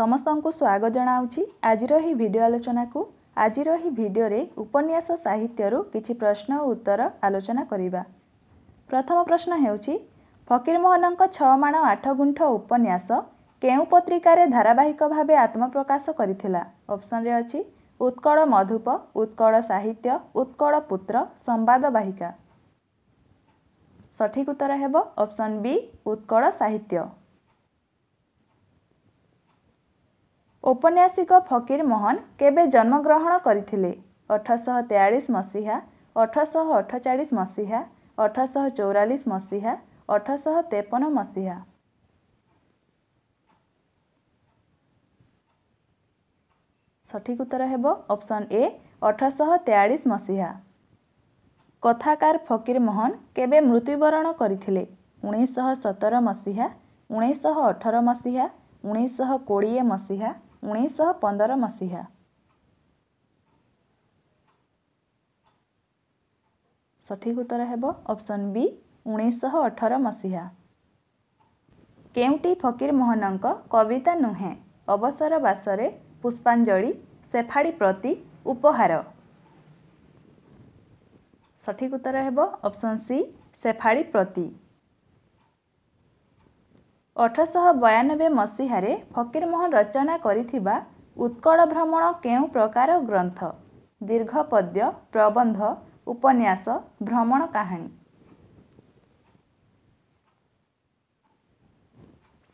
ସମସ୍ତଙ୍କୁ ସ୍ୱାଗତ ଜଣାଉଛି ଆଜିର ଏହି ଭିଡ଼ିଓ ଆଲୋଚନାକୁ ଆଜିର ଏହି ଭିଡ଼ିଓରେ ଉପନ୍ୟାସ ସାହିତ୍ୟରୁ କିଛି ପ୍ରଶ୍ନ ଓ ଉତ୍ତର ଆଲୋଚନା କରିବା ପ୍ରଥମ ପ୍ରଶ୍ନ ହେଉଛି ଫକୀରମୋହନଙ୍କ ଛଅ ମାଣ ଆଠ ଗୁଣ୍ଠ ଉପନ୍ୟାସ କେଉଁ ପତ୍ରିକାରେ ଧାରାବାହିକ ଭାବେ ଆତ୍ମପ୍ରକାଶ କରିଥିଲା ଅପସନରେ ଅଛି ଉତ୍କଳ ମଧୁପ ଉତ୍କଳ ସାହିତ୍ୟ ଉତ୍କଳ ପୁତ୍ର ସମ୍ବାଦବାହିକା ସଠିକ ଉତ୍ତର ହେବ ଅପସନ୍ ବି ଉତ୍କଳ ସାହିତ୍ୟ ଔପନ୍ୟାସିକ ଫକୀର ମୋହନ କେବେ ଜନ୍ମଗ୍ରହଣ କରିଥିଲେ ଅଠରଶହ ତେୟାଳିଶ ମସିହା ଅଠରଶହ ଅଠଚାଳିଶ ମସିହା ଅଠରଶହ ଚଉରାଳିଶ ମସିହା ଅଠରଶହ ତେପନ ମସିହା ସଠିକ ଉତ୍ତର ହେବ ଅପସନ୍ ଏ ଅଠରଶହ ତେୟାଳିଶ ମସିହା କଥାକାର ଫକୀର ମୋହନ କେବେ ମୃତ୍ୟୁବରଣ କରିଥିଲେ ଉଣେଇଶହ ସତର ମସିହା ଉଣେଇଶହ ଅଠର ମସିହା ଉଣେଇଶହ କୋଡ଼ିଏ ମସିହା ଉଣେଇଶହ ପନ୍ଦର ମସିହା ସଠିକ ଉତ୍ତର ହେବ ଅପସନ୍ ବି ଉଣେଇଶହ ଅଠର ମସିହା କେଉଁଟି ଫକୀରମୋହନଙ୍କ କବିତା ନୁହେଁ ଅବସର ବାସରେ ପୁଷ୍ପାଞ୍ଜଳି ସେଫାଡ଼ି ପ୍ରତି ଉପହାର ସଠିକ ଉତ୍ତର ହେବ ଅପସନ୍ ସି ସେଫାଡ଼ି ପ୍ରତି ଅଠରଶହ ବୟାନବେ ମସିହାରେ ଫକୀରମୋହନ ରଚନା କରିଥିବା ଉତ୍କଳ ଭ୍ରମଣ କେଉଁ ପ୍ରକାର ଗ୍ରନ୍ଥ ଦୀର୍ଘପଦ୍ୟ ପ୍ରବନ୍ଧ ଉପନ୍ୟାସ ଭ୍ରମଣ କାହାଣୀ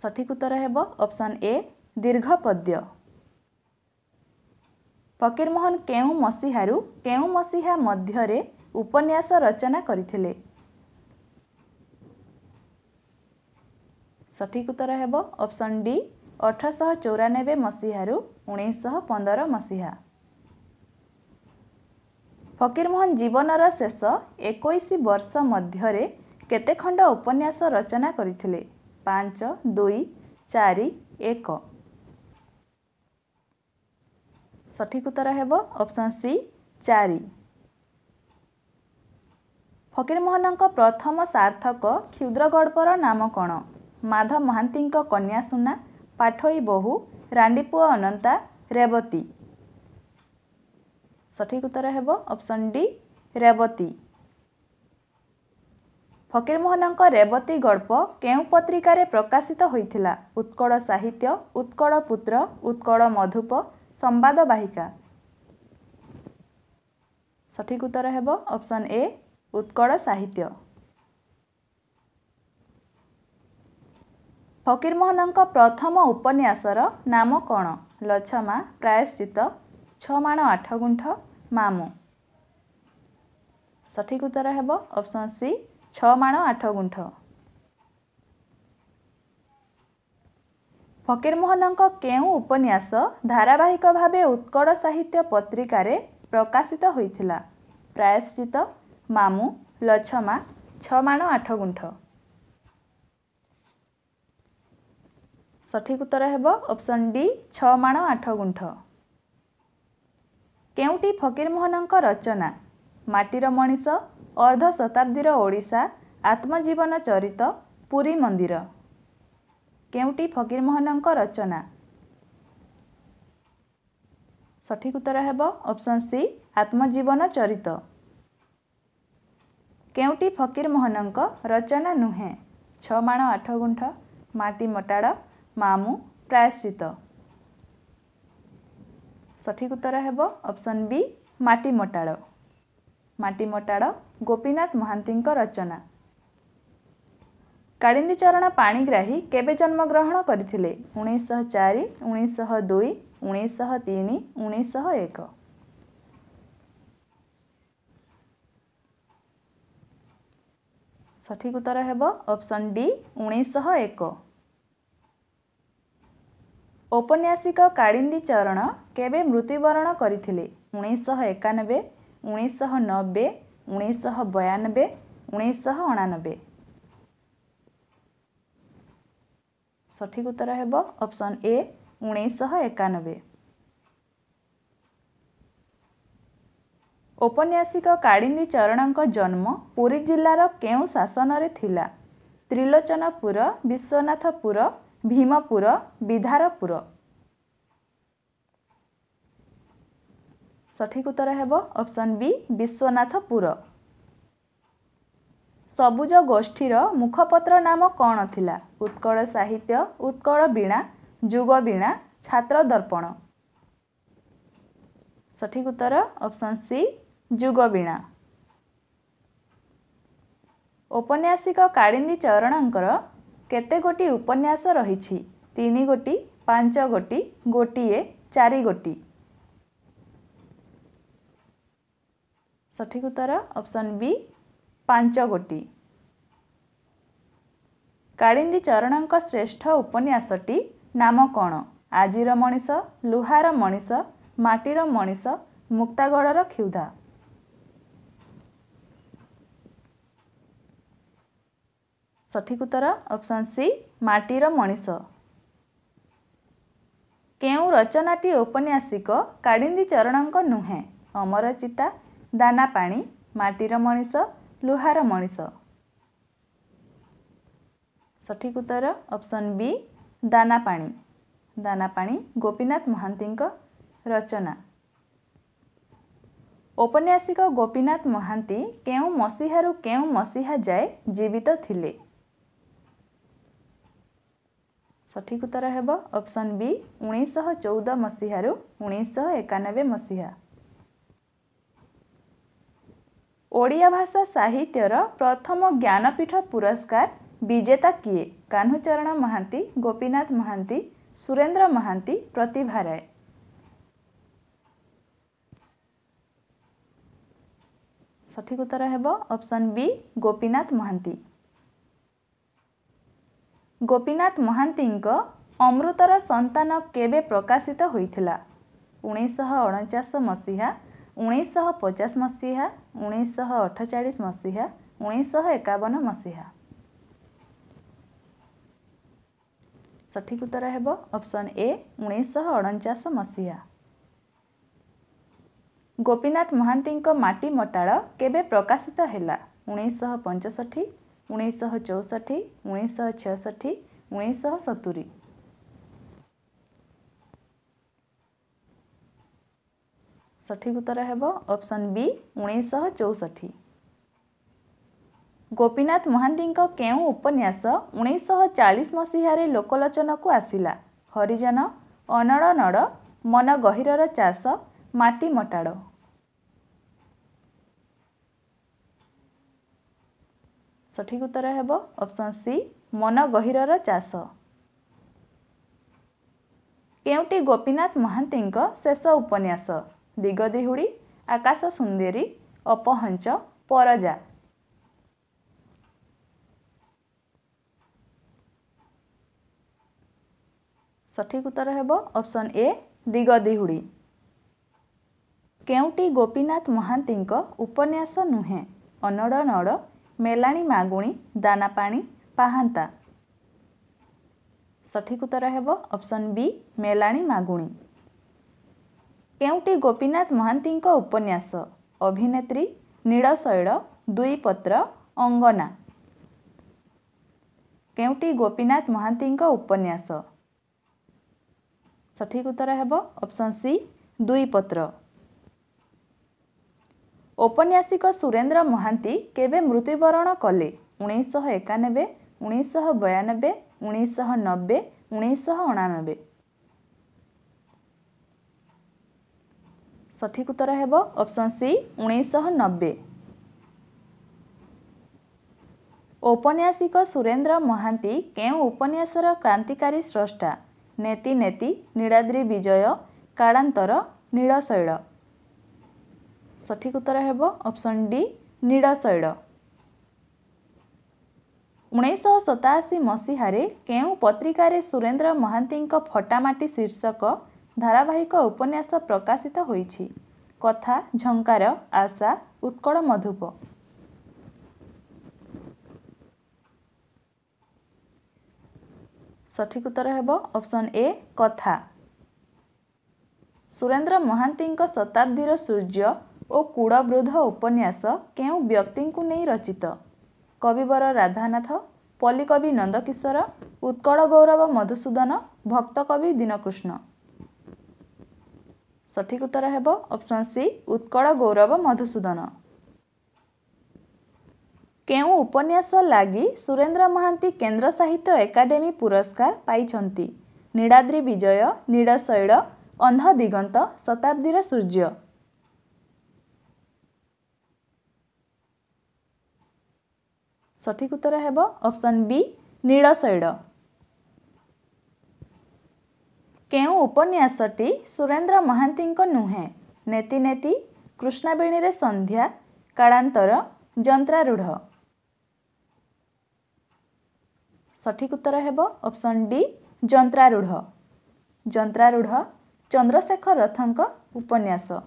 ସଠିକ ଉତ୍ତର ହେବ ଅପସନ୍ ଏ ଦୀର୍ଘପଦ୍ୟ ଫକୀରମୋହନ କେଉଁ ମସିହାରୁ କେଉଁ ମସିହା ମଧ୍ୟରେ ଉପନ୍ୟାସ ରଚନା କରିଥିଲେ ସଠିକ ଉତ୍ତର ହେବ ଅପସନ୍ ଡି ଅଠରଶହ ଚଉରାନବେ ମସିହାରୁ ଉଣେଇଶହ ପନ୍ଦର ମସିହା ଫକୀରମୋହନ ଜୀବନର ଶେଷ ଏକୋଇଶ ବର୍ଷ ମଧ୍ୟରେ କେତେ ଖଣ୍ଡ ଉପନ୍ୟାସ ରଚନା କରିଥିଲେ ପାଞ୍ଚ ଦୁଇ ଚାରି ଏକ ସଠିକ ଉତ୍ତର ହେବ ଅପସନ୍ ସି ଚାରି ଫକୀରମୋହନଙ୍କ ପ୍ରଥମ ସାର୍ଥକ କ୍ଷୁଦ୍ରଗଳ୍ପର ନାମ କ'ଣ ମାଧ ମହାନ୍ତିଙ୍କ କନ୍ୟା ସୁନା ପାଠୋଇ ବୋହୁ ରାଣ୍ଡିପୁଅ ଅନନ୍ତା ରେବତୀ ସଠିକ ଉତ୍ତର ହେବ ଅପସନ୍ ଡି ରେବତୀ ଫକୀରମୋହନଙ୍କ ରେବତୀ ଗଳ୍ପ କେଉଁ ପତ୍ରିକାରେ ପ୍ରକାଶିତ ହୋଇଥିଲା ଉତ୍କଳ ସାହିତ୍ୟ ଉତ୍କଳ ପୁତ୍ର ଉତ୍କଳ ମଧୁପ ସମ୍ବାଦ ବାହିକା ସଠିକ ଉତ୍ତର ହେବ ଅପସନ୍ ଏ ଉତ୍କଳ ସାହିତ୍ୟ ଫକୀରମୋହନଙ୍କ ପ୍ରଥମ ଉପନ୍ୟାସର ନାମ କ'ଣ ଲଛମା ପ୍ରାୟଶ୍ଚିତ ଛଅ ମାଣ ଆଠଗୁଣ୍ଠ ମାମୁ ସଠିକ ଉତ୍ତର ହେବ ଅପସନ୍ ସି ଛଅ ମାଣ ଆଠଗୁଣ୍ଠ ଫକୀରମୋହନଙ୍କ କେଉଁ ଉପନ୍ୟାସ ଧାରାବାହିକ ଭାବେ ଉତ୍କଳ ସାହିତ୍ୟ ପତ୍ରିକାରେ ପ୍ରକାଶିତ ହୋଇଥିଲା ପ୍ରାୟଶ୍ଚିତ ମାମୁଁ ଲଛମା ଛଅ ମାଣ ଆଠଗୁଣ୍ଠ ସଠିକ ଉତ୍ତର ହେବ ଅପସନ୍ ଡି ଛଅ ମାଣ ଆଠ ଗୁଣ୍ଠ କେଉଁଟି ଫକୀରମୋହନଙ୍କ ରଚନା ମାଟିର ମଣିଷ ଅର୍ଦ୍ଧ ଶତାବ୍ଦୀର ଓଡ଼ିଶା ଆତ୍ମଜୀବନ ଚରିତ ପୁରୀ ମନ୍ଦିର କେଉଁଟି ଫକୀରମୋହନଙ୍କ ରଚନା ସଠିକ ଉତ୍ତର ହେବ ଅପସନ୍ ସି ଆତ୍ମଜୀବନ ଚରିତ କେଉଁଟି ଫକୀରମୋହନଙ୍କ ରଚନା ନୁହେଁ ଛଅ ମାଣ ଆଠ ଗୁଣ୍ଠ ମାଟି ମଟାଡ଼ ମାମୁଁ ପ୍ରାୟଶ୍ଚିତ ସଠିକ ଉତ୍ତର ହେବ ଅପସନ୍ ବି ମାଟି ମଟାଳ ମାଟି ମଟାଳ ଗୋପୀନାଥ ମହାନ୍ତିଙ୍କ ରଚନା କାଳିନ୍ଦୀଚରଣ ପାଣିଗ୍ରାହୀ କେବେ ଜନ୍ମଗ୍ରହଣ କରିଥିଲେ ଉଣେଇଶହ ଚାରି ଉଣେଇଶହ ଦୁଇ ଉଣେଇଶହ ତିନି ଉଣେଇଶହ ଏକ ସଠିକ ଉତ୍ତର ହେବ ଅପସନ୍ ଡି ଉଣେଇଶହ ଏକ ଔପନ୍ୟାସିକ କାଳିନ୍ଦୀ ଚରଣ କେବେ ମୃତ୍ୟୁବରଣ କରିଥିଲେ ଉଣେଇଶହ ଏକାନବେ ଉଣେଇଶହ ନବେ ଉଣେଇଶହ ବୟାନବେ ଉଣେଇଶହ ଅଣାନବେ ସଠିକ ଉତ୍ତର ହେବ ଅପସନ୍ ଏ ଉଣେଇଶହ ଏକାନବେ ଔପନ୍ୟାସିକ କାଳିନ୍ଦୀ ଚରଣଙ୍କ ଜନ୍ମ ପୁରୀ ଜିଲ୍ଲାର କେଉଁ ଶାସନରେ ଥିଲା ତ୍ରିଲୋଚନପୁର ବିଶ୍ୱନାଥପୁର ଭୀମପୁର ବିଧାରପୁର ସଠିକ ଉତ୍ତର ହେବ ଅପସନ୍ ବି ବିଶ୍ୱନାଥପୁର ସବୁଜ ଗୋଷ୍ଠୀର ମୁଖପତ୍ର ନାମ କ'ଣ ଥିଲା ଉତ୍କଳ ସାହିତ୍ୟ ଉତ୍କଳ ବୀଣା ଯୁଗ ବୀଣା ଛାତ୍ର ଦର୍ପଣ ସଠିକ ଉତ୍ତର ଅପସନ୍ ସି ଯୁଗ ବୀଣା ଉପନ୍ୟାସିକ କାଳିନ୍ଦୀ ଚରଣଙ୍କର କେତେଗୋଟି ଉପନ୍ୟାସ ରହିଛି ତିନି ଗୋଟି ପାଞ୍ଚ ଗୋଟି ଗୋଟିଏ ଚାରି ଗୋଟି ସଠିକ ଉତ୍ତର ଅପସନ୍ ବି ପାଞ୍ଚ ଗୋଟି କାଳିନ୍ଦୀ ଚରଣଙ୍କ ଶ୍ରେଷ୍ଠ ଉପନ୍ୟାସଟି ନାମ କ'ଣ ଆଜିର ମଣିଷ ଲୁହାର ମଣିଷ ମାଟିର ମଣିଷ ମୁକ୍ତାଗଡ଼ର କ୍ଷୁଧା ସଠିକ ଉତ୍ତର ଅପସନ୍ ସି ମାଟିର ମଣିଷ କେଉଁ ରଚନାଟି ଔପନ୍ୟାସିକ କାଡ଼ିନ୍ଦି ଚରଣଙ୍କ ନୁହେଁ ଅମରଚିତା ଦାନା ପାଣି ମାଟିର ମଣିଷ ଲୁହାର ମଣିଷ ସଠିକ ଉତ୍ତର ଅପସନ୍ ବି ଦାନା ପାଣି ଦାନା ପାଣି ଗୋପୀନାଥ ମହାନ୍ତିଙ୍କ ରଚନା ଔପନ୍ୟାସିକ ଗୋପୀନାଥ ମହାନ୍ତି କେଉଁ ମସିହାରୁ କେଉଁ ମସିହା ଯାଏ ଜୀବିତ ଥିଲେ ସଠିକ ଉତ୍ତର ହେବ ଅପସନ୍ ବି ଉଣେଇଶହ ଚଉଦ ମସିହାରୁ ଉଣେଇଶହ ଏକାନବେ ମସିହା ଓଡ଼ିଆ ଭାଷା ସାହିତ୍ୟର ପ୍ରଥମ ଜ୍ଞାନପୀଠ ପୁରସ୍କାର ବିଜେତା କିଏ କାହ୍ନୁଚରଣ ମହାନ୍ତି ଗୋପୀନାଥ ମହାନ୍ତି ସୁରେନ୍ଦ୍ର ମହାନ୍ତି ପ୍ରତିଭା ରାୟ ସଠିକ ଉତ୍ତର ହେବ ଅପସନ୍ ବି ଗୋପୀନାଥ ମହାନ୍ତି ଗୋପୀନାଥ ମହାନ୍ତିଙ୍କ ଅମୃତର ସନ୍ତାନ କେବେ ପ୍ରକାଶିତ ହୋଇଥିଲା ଉଣେଇଶହ ଅଣଚାଶ ମସିହା ଉଣେଇଶହ ପଚାଶ ମସିହା ଉଣେଇଶହ ଅଠଚାଳିଶ ମସିହା ଉଣେଇଶହ ଏକାବନ ମସିହା ସଠିକ ଉତ୍ତର ହେବ ଅପସନ୍ ଏ ଉଣେଇଶହ ଅଣଚାଶ ମସିହା ଗୋପୀନାଥ ମହାନ୍ତିଙ୍କ ମାଟି ମଟାଳ କେବେ ପ୍ରକାଶିତ ହେଲା ଉଣେଇଶହ ପଞ୍ଚଷଠି ଉଣେଇଶହ ଚଉଷଠି ଉଣେଇଶହ ଛଅଷଠି ଉଣେଇଶହ ସତୁରୀ ସଠିକ ଉତ୍ତର ହେବ ଅପସନ୍ ବି ଉଣେଇଶହ ଚଉଷଠି ଗୋପୀନାଥ ମହାନ୍ତିଙ୍କ କେଉଁ ଉପନ୍ୟାସ ଉଣେଇଶହ ଚାଳିଶ ମସିହାରେ ଲୋକଲୋଚନକୁ ଆସିଲା ହରିଜନ ଅନଡ଼ ନଡ଼ ମନ ଗହିରର ଚାଷ ମାଟି ମଟାଡ଼ ସଠିକ୍ ଉତ୍ତର ହେବ ଅପସନ୍ ସି ମନ ଗହିରର ଚାଷ କେଉଁଟି ଗୋପୀନାଥ ମହାନ୍ତିଙ୍କ ଶେଷ ଉପନ୍ୟାସ ଦିଗଦିହୁଡ଼ି ଆକାଶ ସୁନ୍ଦରୀ ଅପହଞ୍ଚ ପରଜା ସଠିକ୍ ଉତ୍ତର ହେବ ଅପସନ୍ ଏ ଦିଗଦିହୁଡ଼ି କେଉଁଟି ଗୋପୀନାଥ ମହାନ୍ତିଙ୍କ ଉପନ୍ୟାସ ନୁହେଁ ଅନଡ଼ ନଡ଼ मेलाणी मागुणी दाना पाणी पाहाँ सठिक उत्तर हेबो अप्सन बी मेलाणी मागुणी केउटी गोपीनाथ महान्तको उपन्यास अभिनेत्री नील शैल दुई पत्र अंगना केउटी गोपीनाथ महान्तको उपन्यास सठिक उत्तर हेबो अप्सन सी दुई पत्र ଔପନ୍ୟାସିକ ସୁରେନ୍ଦ୍ର ମହାନ୍ତି କେବେ ମୃତ୍ୟୁବରଣ କଲେ ଉଣେଇଶହ ଏକାନବେ ଉଣେଇଶହ ବୟାନବେ ଉଣେଇଶହ ନବେ ଉଣେଇଶହ ଅଣାନବେ ସଠିକ ଉତ୍ତର ହେବ ଅପସନ୍ ସି ଉଣେଇଶହ ନବେ ଔପନ୍ୟାସିକ ସୁରେନ୍ଦ୍ର ମହାନ୍ତି କେଉଁ ଉପନ୍ୟାସର କ୍ରାନ୍ତିକାରୀ ସ୍ରଷ୍ଟା ନେତି ନେତି ନୀଳାଦ୍ରି ବିଜୟ କାଳାନ୍ତର ନୀଳଶୈଳ ସଠିକ୍ ଉତ୍ତର ହେବ ଅପସନ୍ ଡି ନୀଳଶୈଳ ଉଣେଇଶହ ସତାଅଶୀ ମସିହାରେ କେଉଁ ପତ୍ରିକାରେ ସୁରେନ୍ଦ୍ର ମହାନ୍ତିଙ୍କ ଫଟାମାଟି ଶୀର୍ଷକ ଧାରାବାହିକ ଉପନ୍ୟାସ ପ୍ରକାଶିତ ହୋଇଛି କଥା ଝଙ୍କାର ଆଶା ଉତ୍କଳ ମଧୁପ ସଠିକ୍ ଉତ୍ତର ହେବ ଅପସନ୍ ଏ କଥା ସୁରେନ୍ଦ୍ର ମହାନ୍ତିଙ୍କ ଶତାବ୍ଦୀର ସୂର୍ଯ୍ୟ ଓ କୁଡ଼ବୃଦ୍ଧ ଉପନ୍ୟାସ କେଉଁ ବ୍ୟକ୍ତିଙ୍କୁ ନେଇ ରଚିତ କବିବର ରାଧାନାଥ ପଲ୍ଲୀକବି ନନ୍ଦକିଶୋର ଉତ୍କଳ ଗୌରବ ମଧୁସୂଦନ ଭକ୍ତକବି ଦୀନକୃଷ୍ଣ ସଠିକ ଉତ୍ତର ହେବ ଅପସନ୍ ସି ଉତ୍କଳ ଗୌରବ ମଧୁସୂଦନ କେଉଁ ଉପନ୍ୟାସ ଲାଗି ସୁରେନ୍ଦ୍ର ମହାନ୍ତି କେନ୍ଦ୍ର ସାହିତ୍ୟ ଏକାଡେମୀ ପୁରସ୍କାର ପାଇଛନ୍ତି ନୀଳାଦ୍ରି ବିଜୟ ନୀଳଶୈଳ ଅନ୍ଧ ଦିଗନ୍ତ ଶତାବ୍ଦୀର ସୂର୍ଯ୍ୟ ସଠିକ୍ ଉତ୍ତର ହେବ ଅପସନ୍ ବି ନୀଳଶୈଳ କେଉଁ ଉପନ୍ୟାସଟି ସୁରେନ୍ଦ୍ର ମହାନ୍ତିଙ୍କ ନୁହେଁ ନେତି ନେତି କୃଷ୍ଣାବେଣୀରେ ସନ୍ଧ୍ୟା କାଳାନ୍ତର ଯନ୍ତ୍ରାରୂଢ଼ ସଠିକ୍ ଉତ୍ତର ହେବ ଅପସନ୍ ଡି ଯନ୍ତ୍ରାରୂଢ଼ ଯନ୍ତ୍ରାରୂଢ଼ ଚନ୍ଦ୍ରଶେଖର ରଥଙ୍କ ଉପନ୍ୟାସ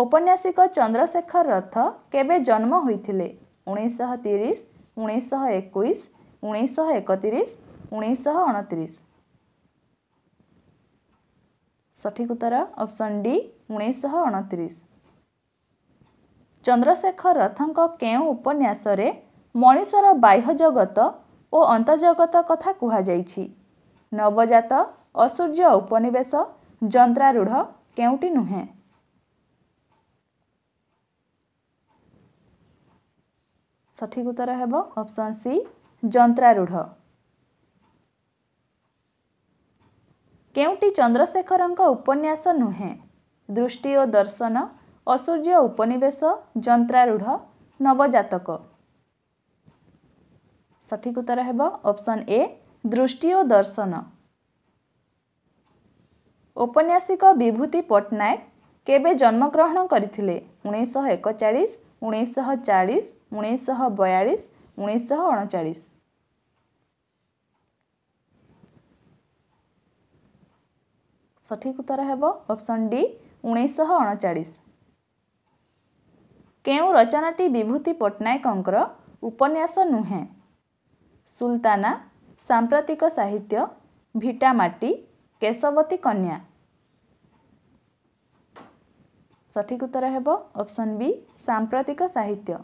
ଔପନ୍ୟାସିକ ଚନ୍ଦ୍ରଶେଖର ରଥ କେବେ ଜନ୍ମ ହୋଇଥିଲେ ଉଣେଇଶହ ତିରିଶ ଉଣେଇଶହ ଏକୋଇଶ ଉଣେଇଶହ ଏକତିରିଶ ଉଣେଇଶହ ଅଣତିରିଶ ସଠିକ ଉତ୍ତର ଅପସନ୍ ଡି ଉଣେଇଶହ ଅଣତିରିଶ ଚନ୍ଦ୍ରଶେଖର ରଥଙ୍କ କେଉଁ ଉପନ୍ୟାସରେ ମଣିଷର ବାହ୍ୟ ଜଗତ ଓ ଅନ୍ତର୍ଜଗତ କଥା କୁହାଯାଇଛି ନବଜାତ ଅସୂର୍ଯ୍ୟ ଉପନିବେଶ ଯନ୍ତ୍ରାରୂଢ଼ କେଉଁଟି ନୁହେଁ ସଠିକ ଉତ୍ତର ହେବ ଅପସନ୍ ସି ଯନ୍ତ୍ରାରୂଢ଼ କେଉଁଟି ଚନ୍ଦ୍ରଶେଖରଙ୍କ ଉପନ୍ୟାସ ନୁହେଁ ଦୃଷ୍ଟି ଓ ଦର୍ଶନ ଅସୂର୍ଯ୍ୟ ଉପନିବେଶ ଯନ୍ତ୍ରାରୂଢ଼ ନବଜାତକ ସଠିକ ଉତ୍ତର ହେବ ଅପସନ୍ ଏ ଦୃଷ୍ଟି ଓ ଦର୍ଶନ ଉପନ୍ୟାସିକ ବିଭୂତି ପଟ୍ଟନାୟକ କେବେ ଜନ୍ମଗ୍ରହଣ କରିଥିଲେ ଉଣେଇଶହ ଏକଚାଳିଶ ଉଣେଇଶହ ଚାଳିଶ ଉଣେଇଶହ ବୟାଳିଶ ଉଣେଇଶହ ଅଣଚାଳିଶ ସଠିକ ଉତ୍ତର ହେବ ଅପସନ୍ ଡି ଉଣେଇଶହ ଅଣଚାଳିଶ କେଉଁ ରଚନାଟି ବିଭୂତି ପଟ୍ଟନାୟକଙ୍କର ଉପନ୍ୟାସ ନୁହେଁ ସୁଲତାନା ସାମ୍ପ୍ରତିକ ସାହିତ୍ୟ ଭିଟାମାଟି କେଶବତୀ କନ୍ୟା ସଠିକ ଉତ୍ତର ହେବ ଅପସନ୍ ବି ସାମ୍ପ୍ରତିକ ସାହିତ୍ୟ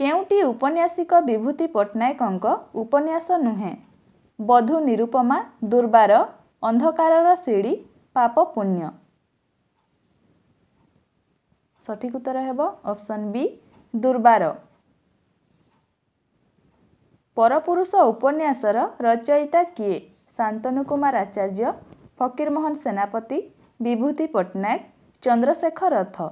କେଉଁଟି ଉପନ୍ୟାସିକ ବିଭୂତି ପଟ୍ଟନାୟକଙ୍କ ଉପନ୍ୟାସ ନୁହେଁ ବଧୁ ନିରୁପମା ଦୁର୍ବାର ଅନ୍ଧକାରର ସିଡ଼ି ପାପ ପୁଣ୍ୟ ସଠିକ ଉତ୍ତର ହେବ ଅପସନ୍ ବି ଦୁର୍ବାର ପରପୁରୁଷ ଉପନ୍ୟାସର ରଚୟିତା କିଏ ଶାନ୍ତନୁ କୁମାର ଆଚାର୍ଯ୍ୟ ଫକୀରମୋହନ ସେନାପତି ବିଭୂତି ପଟ୍ଟନାୟକ ଚନ୍ଦ୍ରଶେଖର ରଥ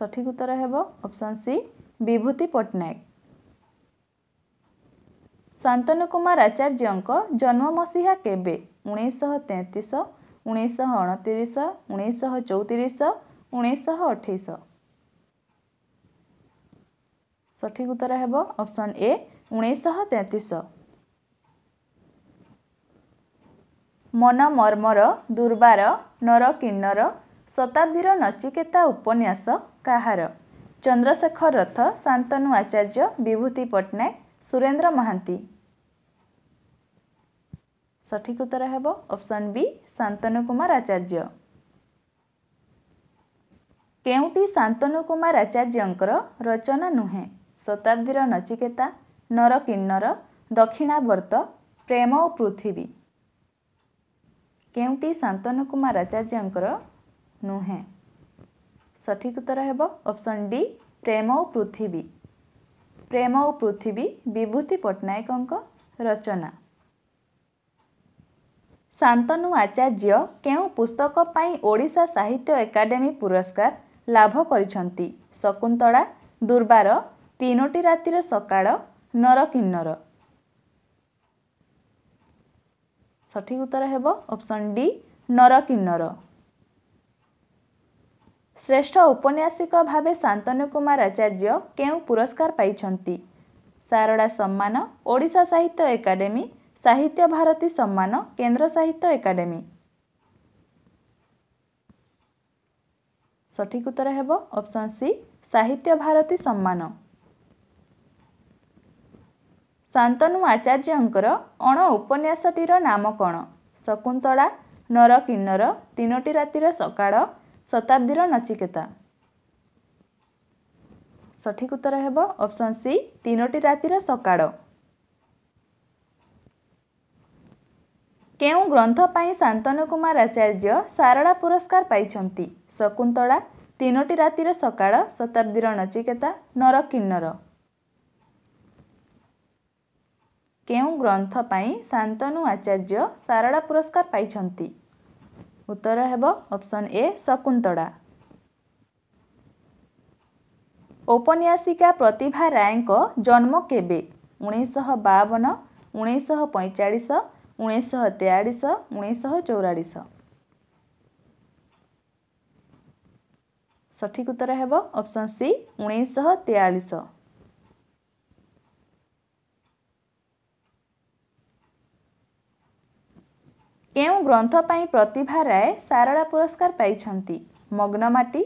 ସଠିକ ଉତ୍ତର ହେବ ଅପସନ୍ ସି ବିଭୂତି ପଟ୍ଟନାୟକ ଶାନ୍ତନୁ କୁମାର ଆଚାର୍ଯ୍ୟଙ୍କ ଜନ୍ମ ମସିହା କେବେ ଉଣେଇଶହ ତେତିଶ ଉଣେଇଶହ ଅଣତିରିଶ ଉଣେଇଶହ ଚଉତିରିଶ ଉଣେଇଶହ ଅଠେଇଶ ସଠିକ ଉତ୍ତର ହେବ ଅପସନ୍ ଏ ଉଣେଇଶହ ତେତିଶ ମନ ମର୍ମର ଦୁର୍ବାର କିନ୍ନର ଶତାବ୍ଦୀର ନଚିକେତା ଉପନ୍ୟାସ କାହାର ଚନ୍ଦ୍ରଶେଖର ରଥ ଶାନ୍ତନୁ ଆଚାର୍ଯ୍ୟ ବିଭୂତି ପଟ୍ଟନାୟକ ସୁରେନ୍ଦ୍ର ମହାନ୍ତି ସଠିକ ଉତ୍ତର ହେବ ଅପସନ୍ ବି ଶାନ୍ତନୁ କୁମାର ଆଚାର୍ଯ୍ୟ କେଉଁଟି ଶାନ୍ତନୁ କୁମାର ଆଚାର୍ଯ୍ୟଙ୍କର ରଚନା ନୁହେଁ ଶତାବ୍ଦୀର ନଚିକେତା ନର କିନ୍ନର ଦକ୍ଷିଣାବର୍ତ୍ତ ପ୍ରେମ ଓ ପୃଥିବୀ କେଉଁଟି ଶାନ୍ତନୁ କୁମାର ଆଚାର୍ଯ୍ୟଙ୍କର ନୁହେଁ ସଠିକ ଉତ୍ତର ହେବ ଅପସନ୍ ଡି ପ୍ରେମ ଓ ପୃଥିବୀ ପ୍ରେମ ଓ ପୃଥିବୀ ବିଭୂତି ପଟ୍ଟନାୟକଙ୍କ ରଚନା ଶାନ୍ତନୁ ଆଚାର୍ଯ୍ୟ କେଉଁ ପୁସ୍ତକ ପାଇଁ ଓଡ଼ିଶା ସାହିତ୍ୟ ଏକାଡେମୀ ପୁରସ୍କାର ଲାଭ କରିଛନ୍ତି ଶକୁନ୍ତଳା ଦୁର୍ବାର ତିନୋଟି ରାତିର ସକାଳ ନର କିନ୍ନର ସଠିକ ଉତ୍ତର ହେବ ଅପସନ୍ ଡି ନର କିନ୍ନର ଶ୍ରେଷ୍ଠ ଉପନ୍ୟାସିକ ଭାବେ ଶାନ୍ତନୁ କୁମାର ଆଚାର୍ଯ୍ୟ କେଉଁ ପୁରସ୍କାର ପାଇଛନ୍ତି ସାରଡ଼ା ସମ୍ମାନ ଓଡ଼ିଶା ସାହିତ୍ୟ ଏକାଡେମୀ ସାହିତ୍ୟ ଭାରତୀ ସମ୍ମାନ କେନ୍ଦ୍ର ସାହିତ୍ୟ ଏକାଡେମୀ ସଠିକ ଉତ୍ତର ହେବ ଅପସନ୍ ସି ସାହିତ୍ୟ ଭାରତୀ ସମ୍ମାନ ଶାନ୍ତନୁ ଆଚାର୍ଯ୍ୟଙ୍କର ଅଣ ଉପନ୍ୟାସଟିର ନାମ କ'ଣ ଶକୁନ୍ତଳା ନର କିନ୍ନର ତିନୋଟି ରାତିର ସକାଳ ଶତାବ୍ଦୀର ନଚିକେତା ସଠିକ ଉତ୍ତର ହେବ ଅପସନ୍ ସି ତିନୋଟି ରାତିର ସକାଳ କେଉଁ ଗ୍ରନ୍ଥ ପାଇଁ ଶାନ୍ତନୁ କୁମାର ଆଚାର୍ଯ୍ୟ ସାରଳା ପୁରସ୍କାର ପାଇଛନ୍ତି ଶକୁନ୍ତଳା ତିନୋଟି ରାତିର ସକାଳ ଶତାବ୍ଦୀର ନଚିକେତା ନର କିନ୍ନର କେଉଁ ଗ୍ରନ୍ଥ ପାଇଁ ଶାନ୍ତନୁ ଆଚାର୍ଯ୍ୟ ସାରଳା ପୁରସ୍କାର ପାଇଛନ୍ତି ଉତ୍ତର ହେବ ଅପସନ୍ ଏ ଶକୁନ୍ତଳା ଔପନ୍ୟାସିକା ପ୍ରତିଭା ରାୟଙ୍କ ଜନ୍ମ କେବେ ଉଣେଇଶହ ବାବନ ଉଣେଇଶହ ପଇଁଚାଳିଶ ଉଣେଇଶହ ତେୟାଳିଶ ଉଣେଇଶହ ଚଉରାଳିଶ ସଠିକ ଉତ୍ତର ହେବ ଅପସନ୍ ସି ଉଣେଇଶହ ତେୟାଳିଶ କେଉଁ ଗ୍ରନ୍ଥ ପାଇଁ ପ୍ରତିଭା ରାୟ ଶାରଳା ପୁରସ୍କାର ପାଇଛନ୍ତି ମଗ୍ନମାଟି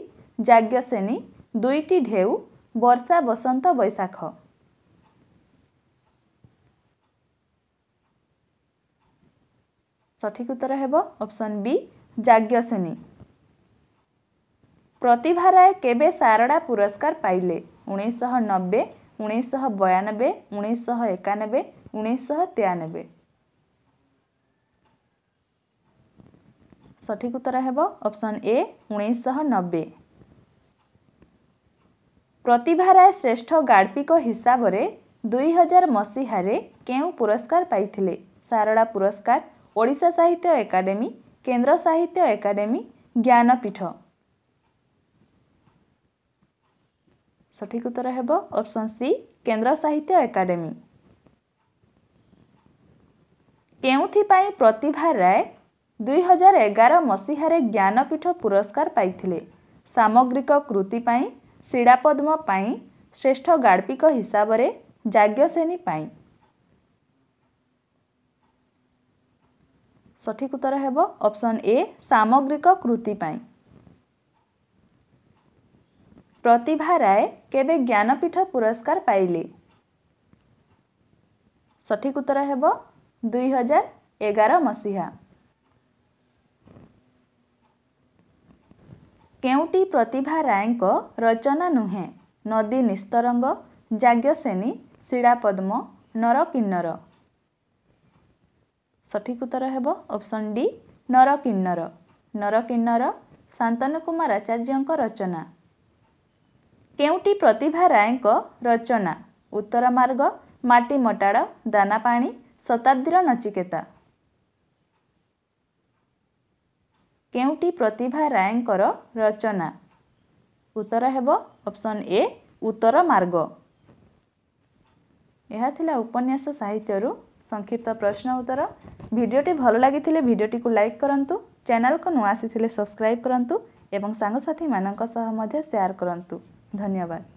ଯାଜ୍ଞସେନୀ ଦୁଇଟି ଢେଉ ବର୍ଷା ବସନ୍ତ ବୈଶାଖ ସଠିକ୍ ଉତ୍ତର ହେବ ଅପସନ୍ ବି ଯାଜ୍ଞସେନୀ ପ୍ରତିଭା ରାୟ କେବେ ଶାରଳା ପୁରସ୍କାର ପାଇଲେ ଉଣେଇଶହ ନବେ ଉଣେଇଶହ ବୟାନବେ ଉଣେଇଶହ ଏକାନବେ ଉଣେଇଶହ ତେୟାନବେ ସଠିକ୍ ଉତ୍ତର ହେବ ଅପସନ୍ ଏ ଉଣେଇଶହ ନବେ ପ୍ରତିଭା ରାୟ ଶ୍ରେଷ୍ଠ ଗାର୍ପିକ ହିସାବରେ ଦୁଇହଜାର ମସିହାରେ କେଉଁ ପୁରସ୍କାର ପାଇଥିଲେ ସାରଳା ପୁରସ୍କାର ଓଡ଼ିଶା ସାହିତ୍ୟ ଏକାଡେମୀ କେନ୍ଦ୍ର ସାହିତ୍ୟ ଏକାଡେମୀ ଜ୍ଞାନପୀଠ ସଠିକ୍ ଉତ୍ତର ହେବ ଅପସନ୍ ସି କେନ୍ଦ୍ର ସାହିତ୍ୟ ଏକାଡେମୀ କେଉଁଥିପାଇଁ ପ୍ରତିଭା ରାୟ ଦୁଇହଜାର ଏଗାର ମସିହାରେ ଜ୍ଞାନପୀଠ ପୁରସ୍କାର ପାଇଥିଲେ ସାମଗ୍ରିକ କୃତି ପାଇଁ ଶିଳାପଦ୍ମ ପାଇଁ ଶ୍ରେଷ୍ଠ ଗାର୍ପିକ ହିସାବରେ ଯାଜ୍ଞସେନୀ ପାଇଁ ସଠିକ ଉତ୍ତର ହେବ ଅପସନ୍ ଏ ସାମଗ୍ରିକ କୃତି ପାଇଁ ପ୍ରତିଭା ରାୟ କେବେ ଜ୍ଞାନପୀଠ ପୁରସ୍କାର ପାଇଲେ ସଠିକ ଉତ୍ତର ହେବ ଦୁଇହଜାର ଏଗାର ମସିହା କେଉଁଟି ପ୍ରତିଭା ରାୟଙ୍କ ରଚନା ନୁହେଁ ନଦୀ ନିସ୍ତରଙ୍ଗ ଯାଜ୍ଞସେନୀ ଶିଳାପଦ୍ମ ନରକିନ୍ନର ସଠିକ ଉତ୍ତର ହେବ ଅପସନ୍ ଡି ନର ନରକିନ୍ନର ନରକିନ୍ନର ଶାନ୍ତନୁ କୁମାର ଆଚାର୍ଯ୍ୟଙ୍କ ରଚନା କେଉଁଟି ପ୍ରତିଭା ରାୟଙ୍କ ରଚନା ଉତ୍ତର ମାର୍ଗ ମାଟି ମଟାଳ ଦାନା ପାଣି ଶତାବ୍ଦୀର ନଚିକେତା କେଉଁଟି ପ୍ରତିଭା ରାୟଙ୍କର ରଚନା ଉତ୍ତର ହେବ ଅପସନ୍ ଏ ଉତ୍ତର ମାର୍ଗ ଏହା ଥିଲା ଉପନ୍ୟାସ ସାହିତ୍ୟରୁ ସଂକ୍ଷିପ୍ତ ପ୍ରଶ୍ନ ଉତ୍ତର ଭିଡ଼ିଓଟି ଭଲ ଲାଗିଥିଲେ ଭିଡ଼ିଓଟିକୁ ଲାଇକ୍ କରନ୍ତୁ ଚ୍ୟାନେଲକୁ ନୂଆ ଆସିଥିଲେ ସବସ୍କ୍ରାଇବ୍ କରନ୍ତୁ ଏବଂ ସାଙ୍ଗସାଥିମାନଙ୍କ ସହ ମଧ୍ୟ ସେୟାର କରନ୍ତୁ ଧନ୍ୟବାଦ